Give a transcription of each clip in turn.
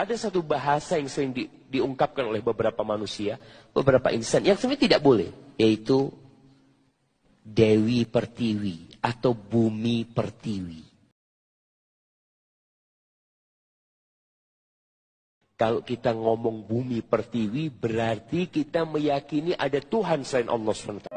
ada satu bahasa yang sering di, diungkapkan oleh beberapa manusia, beberapa insan yang sebenarnya tidak boleh, yaitu Dewi Pertiwi atau Bumi Pertiwi. Kalau kita ngomong bumi pertiwi berarti kita meyakini ada Tuhan selain Allah SWT.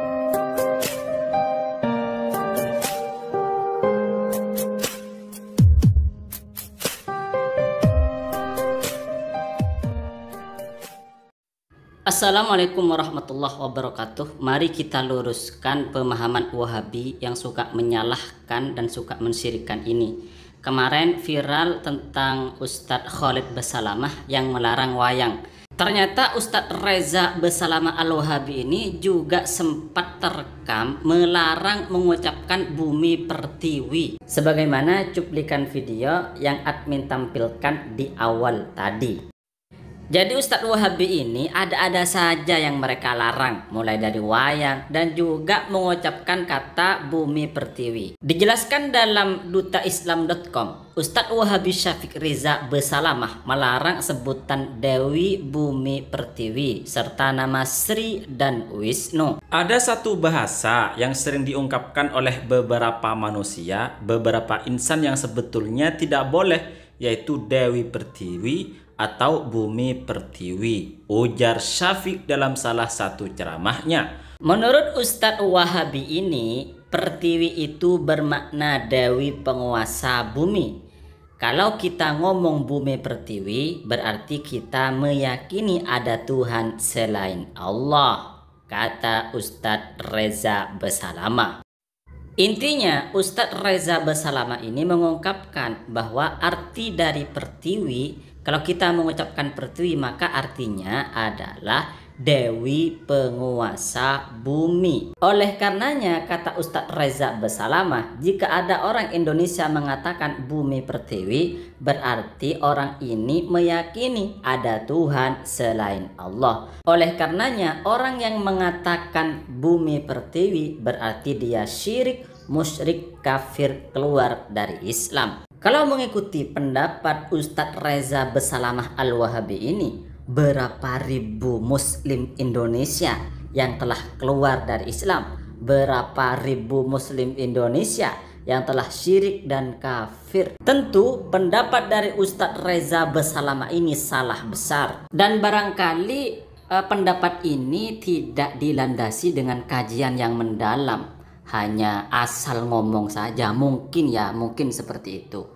Assalamualaikum warahmatullahi wabarakatuh. Mari kita luruskan pemahaman Wahabi yang suka menyalahkan dan suka mensirikan ini. Kemarin viral tentang Ustadz Khalid Besalamah yang melarang wayang. Ternyata Ustadz Reza Besalama Al-Wahabi ini juga sempat terekam melarang mengucapkan bumi pertiwi sebagaimana cuplikan video yang admin tampilkan di awal tadi. Jadi Ustadz Wahabi ini ada-ada saja yang mereka larang, mulai dari wayang dan juga mengucapkan kata bumi pertiwi. Dijelaskan dalam dutaislam.com, Ustadz Wahabi Syafiq Riza Besalamah melarang sebutan Dewi Bumi Pertiwi serta nama Sri dan Wisnu. Ada satu bahasa yang sering diungkapkan oleh beberapa manusia, beberapa insan yang sebetulnya tidak boleh, yaitu Dewi Pertiwi atau bumi pertiwi, ujar Syafiq dalam salah satu ceramahnya. Menurut Ustadz Wahabi ini, pertiwi itu bermakna Dewi Penguasa Bumi. Kalau kita ngomong bumi pertiwi, berarti kita meyakini ada Tuhan selain Allah, kata Ustadz Reza Besalama. Intinya, Ustadz Reza Besalama ini mengungkapkan bahwa arti dari pertiwi kalau kita mengucapkan pertiwi maka artinya adalah Dewi penguasa bumi. Oleh karenanya kata Ustadz Reza Besalamah, jika ada orang Indonesia mengatakan bumi pertiwi, berarti orang ini meyakini ada Tuhan selain Allah. Oleh karenanya orang yang mengatakan bumi pertiwi berarti dia syirik musyrik kafir keluar dari Islam. Kalau mengikuti pendapat Ustadz Reza Besalamah Al-Wahabi ini, berapa ribu muslim Indonesia yang telah keluar dari Islam? Berapa ribu muslim Indonesia yang telah syirik dan kafir. Tentu pendapat dari Ustadz Reza Besalama ini salah besar. Dan barangkali eh, pendapat ini tidak dilandasi dengan kajian yang mendalam. Hanya asal ngomong saja mungkin ya mungkin seperti itu.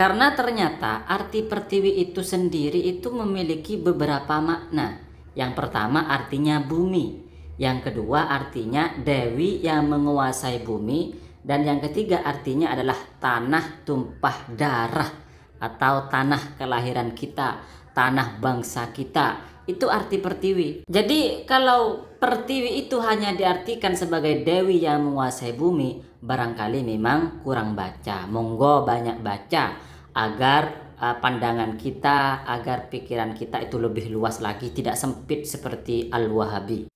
Karena ternyata arti pertiwi itu sendiri itu memiliki beberapa makna. Yang pertama artinya bumi, yang kedua artinya dewi yang menguasai bumi, dan yang ketiga artinya adalah tanah tumpah darah atau tanah kelahiran kita, tanah bangsa kita. Itu arti pertiwi. Jadi kalau pertiwi itu hanya diartikan sebagai dewi yang menguasai bumi, barangkali memang kurang baca. Monggo banyak baca agar uh, pandangan kita, agar pikiran kita itu lebih luas lagi, tidak sempit seperti Al-Wahabi.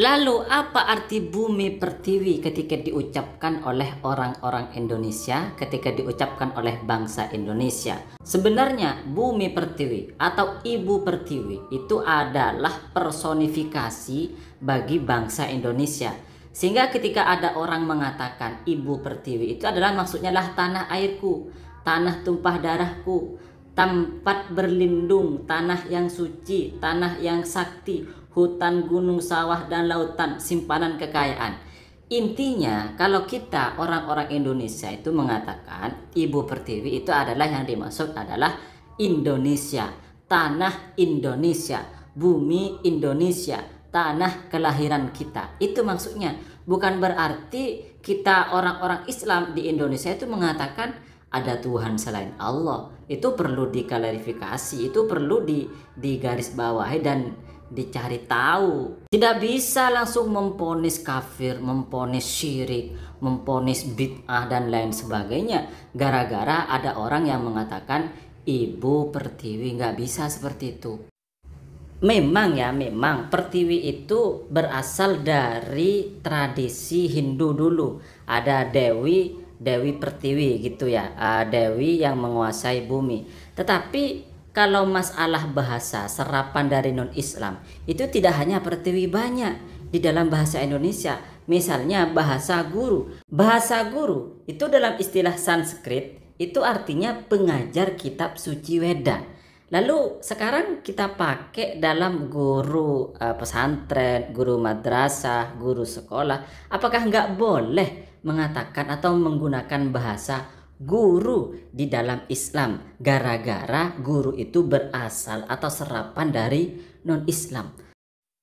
Lalu apa arti bumi pertiwi ketika diucapkan oleh orang-orang Indonesia, ketika diucapkan oleh bangsa Indonesia? Sebenarnya bumi pertiwi atau ibu pertiwi itu adalah personifikasi bagi bangsa Indonesia. Sehingga ketika ada orang mengatakan ibu pertiwi itu adalah maksudnya lah tanah airku, tanah tumpah darahku, tempat berlindung, tanah yang suci, tanah yang sakti, hutan, gunung, sawah, dan lautan, simpanan kekayaan. Intinya, kalau kita orang-orang Indonesia itu mengatakan Ibu Pertiwi itu adalah yang dimaksud adalah Indonesia, tanah Indonesia, bumi Indonesia, tanah kelahiran kita. Itu maksudnya, bukan berarti kita orang-orang Islam di Indonesia itu mengatakan ada Tuhan selain Allah itu perlu diklarifikasi itu perlu di digaris bawahi dan dicari tahu tidak bisa langsung memponis kafir memponis syirik memponis bid'ah dan lain sebagainya gara-gara ada orang yang mengatakan ibu pertiwi nggak bisa seperti itu memang ya memang pertiwi itu berasal dari tradisi Hindu dulu ada dewi Dewi Pertiwi gitu ya, uh, Dewi yang menguasai bumi. Tetapi kalau masalah bahasa serapan dari non-Islam itu tidak hanya Pertiwi banyak di dalam bahasa Indonesia. Misalnya bahasa guru. Bahasa guru itu dalam istilah Sanskrit itu artinya pengajar kitab suci Weda. Lalu sekarang kita pakai dalam guru uh, pesantren, guru madrasah, guru sekolah. Apakah nggak boleh mengatakan atau menggunakan bahasa guru di dalam Islam gara-gara guru itu berasal atau serapan dari non-Islam.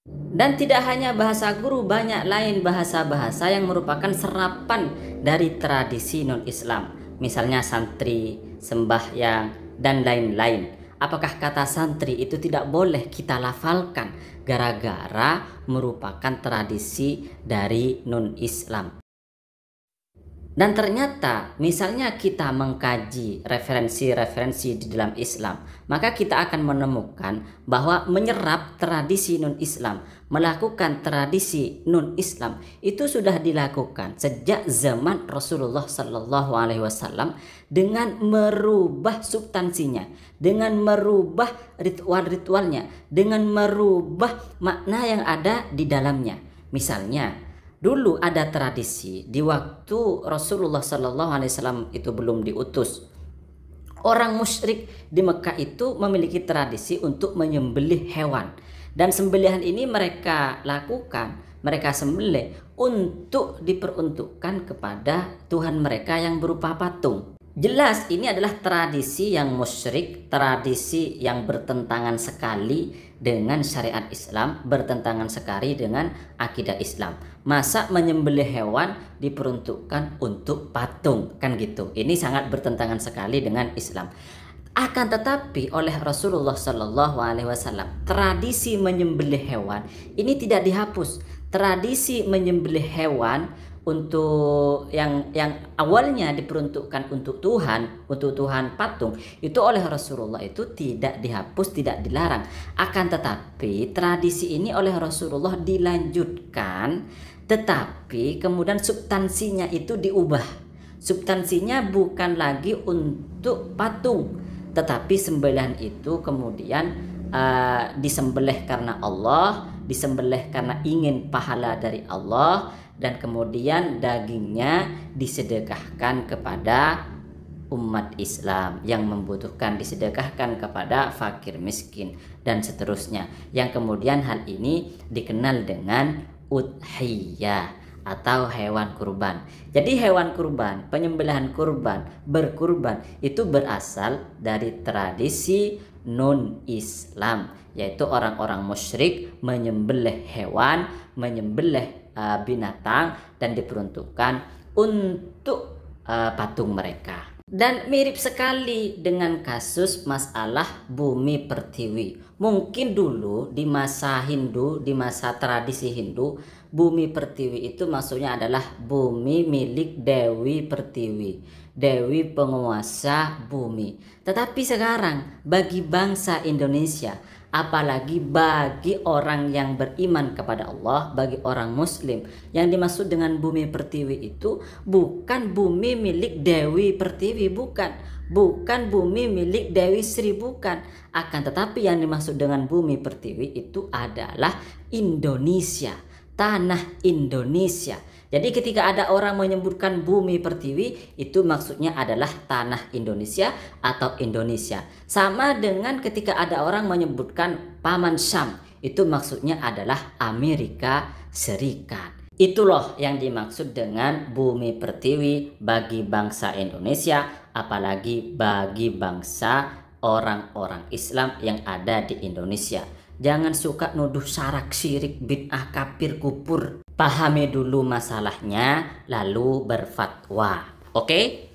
Dan tidak hanya bahasa guru, banyak lain bahasa-bahasa yang merupakan serapan dari tradisi non-Islam. Misalnya santri, sembahyang, dan lain-lain. Apakah kata santri itu tidak boleh kita lafalkan gara-gara merupakan tradisi dari non Islam? Dan ternyata misalnya kita mengkaji referensi-referensi di dalam Islam, maka kita akan menemukan bahwa menyerap tradisi non-Islam, melakukan tradisi non-Islam itu sudah dilakukan sejak zaman Rasulullah Shallallahu alaihi wasallam dengan merubah substansinya, dengan merubah ritual-ritualnya, dengan merubah makna yang ada di dalamnya. Misalnya, dulu ada tradisi di waktu Rasulullah Shallallahu Alaihi Wasallam itu belum diutus orang musyrik di Mekah itu memiliki tradisi untuk menyembelih hewan dan sembelihan ini mereka lakukan mereka sembelih untuk diperuntukkan kepada Tuhan mereka yang berupa patung jelas ini adalah tradisi yang musyrik tradisi yang bertentangan sekali dengan syariat Islam bertentangan sekali dengan akidah Islam. Masa menyembelih hewan diperuntukkan untuk patung kan gitu. Ini sangat bertentangan sekali dengan Islam. Akan tetapi oleh Rasulullah Shallallahu Alaihi Wasallam tradisi menyembelih hewan ini tidak dihapus. Tradisi menyembelih hewan untuk yang yang awalnya diperuntukkan untuk Tuhan, untuk Tuhan patung, itu oleh Rasulullah itu tidak dihapus, tidak dilarang. Akan tetapi tradisi ini oleh Rasulullah dilanjutkan, tetapi kemudian substansinya itu diubah. Substansinya bukan lagi untuk patung, tetapi sembelihan itu kemudian uh, disembelih karena Allah, disembelih karena ingin pahala dari Allah dan kemudian dagingnya disedekahkan kepada umat Islam yang membutuhkan disedekahkan kepada fakir miskin dan seterusnya yang kemudian hal ini dikenal dengan udhiyah atau hewan kurban. Jadi hewan kurban, penyembelihan kurban, berkurban itu berasal dari tradisi non Islam yaitu orang-orang musyrik menyembelih hewan, menyembelih E, binatang dan diperuntukkan untuk e, patung mereka. Dan mirip sekali dengan kasus masalah bumi pertiwi. Mungkin dulu di masa Hindu, di masa tradisi Hindu, bumi pertiwi itu maksudnya adalah bumi milik Dewi Pertiwi, Dewi penguasa bumi. Tetapi sekarang bagi bangsa Indonesia apalagi bagi orang yang beriman kepada Allah, bagi orang muslim. Yang dimaksud dengan bumi pertiwi itu bukan bumi milik Dewi Pertiwi, bukan. Bukan bumi milik Dewi Sri, bukan. Akan tetapi yang dimaksud dengan bumi pertiwi itu adalah Indonesia, tanah Indonesia jadi ketika ada orang menyebutkan bumi pertiwi itu maksudnya adalah tanah Indonesia atau Indonesia. Sama dengan ketika ada orang menyebutkan Paman Syam itu maksudnya adalah Amerika Serikat. Itu yang dimaksud dengan bumi pertiwi bagi bangsa Indonesia apalagi bagi bangsa orang-orang Islam yang ada di Indonesia. Jangan suka nuduh syarak syirik bid'ah kapir kupur pahami dulu masalahnya lalu berfatwa. Oke? Okay?